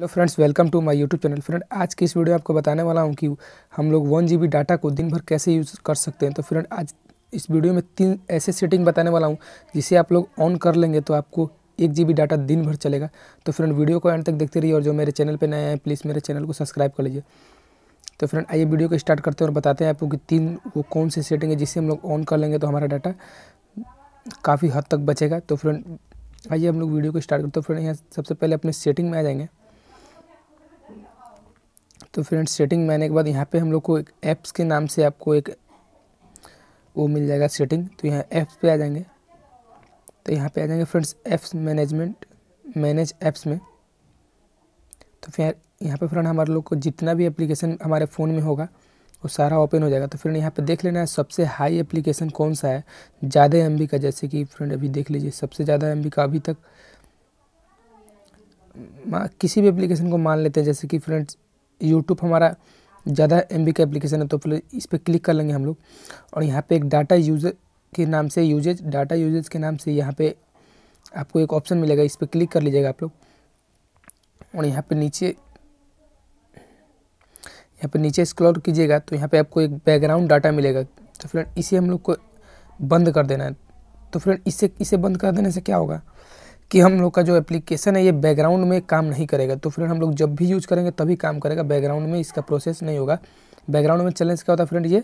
hello friends welcome to my YouTube channel friend आज की इस वीडियो में आपको बताने वाला हूँ कि हम लोग वन जी डाटा को दिन भर कैसे यूज़ कर सकते हैं तो फ्रेंड आज इस वीडियो में तीन ऐसे सेटिंग बताने वाला हूँ जिसे आप लोग ऑन कर लेंगे तो आपको एक जी डाटा दिन भर चलेगा तो फ्रेंड वीडियो को एंड तक देखते रहिए और जो मेरे चैनल पर नए हैं प्लीज़ मेरे चैनल को सब्सक्राइब कर लीजिए तो फ्रेंड आइए वीडियो को स्टार्ट करते हैं और बताते हैं आपको कि तीन वो कौन सी सेटिंग है जिसे हम लोग ऑन कर लेंगे तो हमारा डाटा काफ़ी हद तक बचेगा तो फ्रेंड आइए हम लोग वीडियो को स्टार्ट करते हैं तो फ्रेंड यहाँ सबसे पहले अपने सेटिंग में आ जाएंगे तो फ्रेंड्स सेटिंग में आने के बाद यहाँ पे हम लोग को एक ऐप्स के नाम से आपको एक वो मिल जाएगा सेटिंग तो यहाँ ऐप्स पे आ जाएंगे तो यहाँ पे आ जाएंगे friends apps management manage apps में तो फिर यहाँ पे फ्रेंड हमारे लोग को जितना भी एप्लीकेशन हमारे फ़ोन में होगा वो सारा ओपन हो जाएगा तो फ्रेंड यहाँ पे देख लेना है सबसे हाई एप्लीकेशन कौन सा है ज़्यादा एम का जैसे कि फ्रेंड अभी देख लीजिए सबसे ज़्यादा एम का अभी तक किसी भी एप्लीकेशन को मान लेते हैं जैसे कि फ्रेंड्स यूट्यूब हमारा ज़्यादा एम का एप्लीकेशन है तो फिर इस पर क्लिक कर लेंगे हम लोग और यहाँ पे एक डाटा यूजर के नाम से यूजेज डाटा यूजेज के नाम से यहाँ पे आपको एक ऑप्शन मिलेगा इस पर क्लिक कर लीजिएगा आप लोग और यहाँ पे नीचे यहाँ पे नीचे स्क्रॉल कीजिएगा तो यहाँ पे आपको एक बैकग्राउंड डाटा मिलेगा तो फ्रेंड इसे हम लोग को बंद कर देना है तो फ्रेंड इसे इसे बंद कर देने से क्या होगा कि हम लोग का जो एप्लीकेशन है ये बैकग्राउंड में काम नहीं करेगा तो फ्रेंड हम लोग जब भी यूज़ करेंगे तभी काम करेगा बैकग्राउंड में इसका प्रोसेस नहीं होगा बैकग्राउंड में से क्या होता है फ्रेंड ये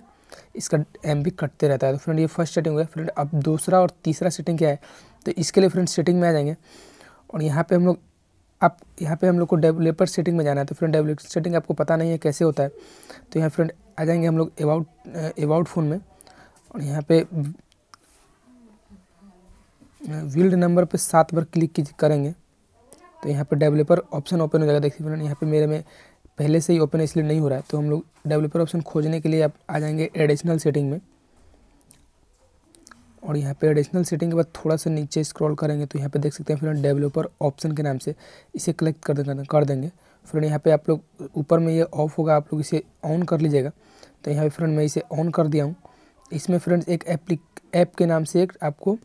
इसका एम कटते रहता है तो फ्रेंड ये फर्स्ट सेटिंग हुआ फ्रेंड अब दूसरा और तीसरा सेटिंग क्या है तो इसके लिए फ्रेंड सेटिंग में आ जाएंगे और यहाँ पर हम लोग आप यहाँ पे हम लोग को डेवलपर सेटिंग में जाना है तो फ्रेंड डेवलपर सेटिंग आपको पता नहीं है कैसे होता है तो यहाँ फ्रेंड आ जाएंगे हम लोग अबाउट अबाउट फ़ोन में और यहाँ पे विल्ड नंबर पे सात बार क्लिक करेंगे तो यहाँ पे डेवलपर ऑप्शन ओपन हो जाएगा देखिए फ्रेंड यहाँ पे मेरे में पहले से ही ओपन इसलिए नहीं हो रहा है तो हम लोग डेवलपर ऑप्शन खोजने के लिए आप आ जाएंगे एडिशनल सेटिंग में और यहाँ पे एडिशनल सेटिंग के बाद थोड़ा सा नीचे स्क्रॉल करेंगे तो यहाँ पे देख सकते हैं फ्रेंड डेवलपर ऑप्शन के नाम से इसे क्लिक कर देंगे कर देंगे फ्रेंड यहाँ पे आप लोग ऊपर में ये ऑफ होगा आप लोग इसे ऑन कर लीजिएगा तो यहाँ पे फ्रेंड मैं इसे ऑन कर दिया हूँ इसमें फ्रेंड्स एक ऐप के नाम से एक आपको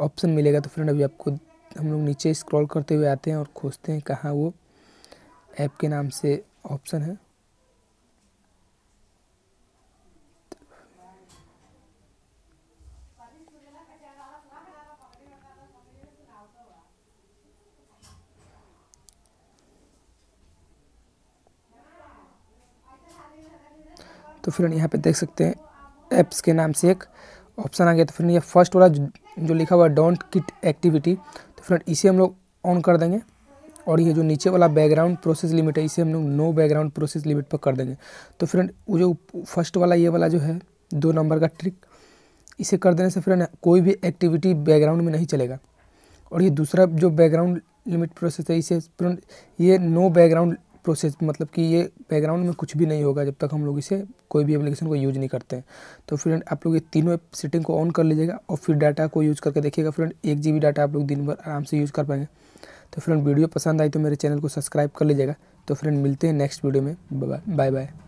ऑप्शन मिलेगा तो फ्रेंड अभी आपको हम लोग नीचे स्क्रॉल करते हुए आते हैं और खोजते हैं कहाँ वो ऐप के नाम से ऑप्शन है तो फ्रेंड यहाँ पे देख सकते हैं ऐप्स के नाम से एक ऑप्शन आ गया तो फ्रेंड ये फर्स्ट वाला जो लिखा हुआ है डोंट किट एक्टिविटी तो फ्रेंड इसे हम लोग ऑन कर देंगे और ये जो नीचे वाला बैकग्राउंड प्रोसेस लिमिट है इसे हम लोग नो बैकग्राउंड प्रोसेस लिमिट पर कर देंगे तो फ्रेंड वो जो फर्स्ट वाला ये वाला जो है दो नंबर का ट्रिक इसे कर देने से फ्रेंड कोई भी एक्टिविटी बैकग्राउंड में नहीं चलेगा और ये दूसरा जो बैकग्राउंड लिमिट प्रोसेस है इसे फ्रेंड ये नो बैकग्राउंड प्रोसेस मतलब कि ये बैकग्राउंड में कुछ भी नहीं होगा जब तक हम लोग इसे कोई भी एप्लीकेशन को यूज़ नहीं करते हैं तो फ्रेंड आप लोग ये तीनों सेटिंग को ऑन कर लीजिएगा और फिर डाटा को यूज़ करके देखिएगा फ्रेंड एक जी डाटा आप लोग दिन भर आराम से यूज़ कर पाएंगे तो फ्रेंड वीडियो पसंद आई तो मेरे चैनल को सब्सक्राइब कर लीजिएगा तो फ्रेंड मिलते हैं नेक्स्ट वीडियो में बाय बाय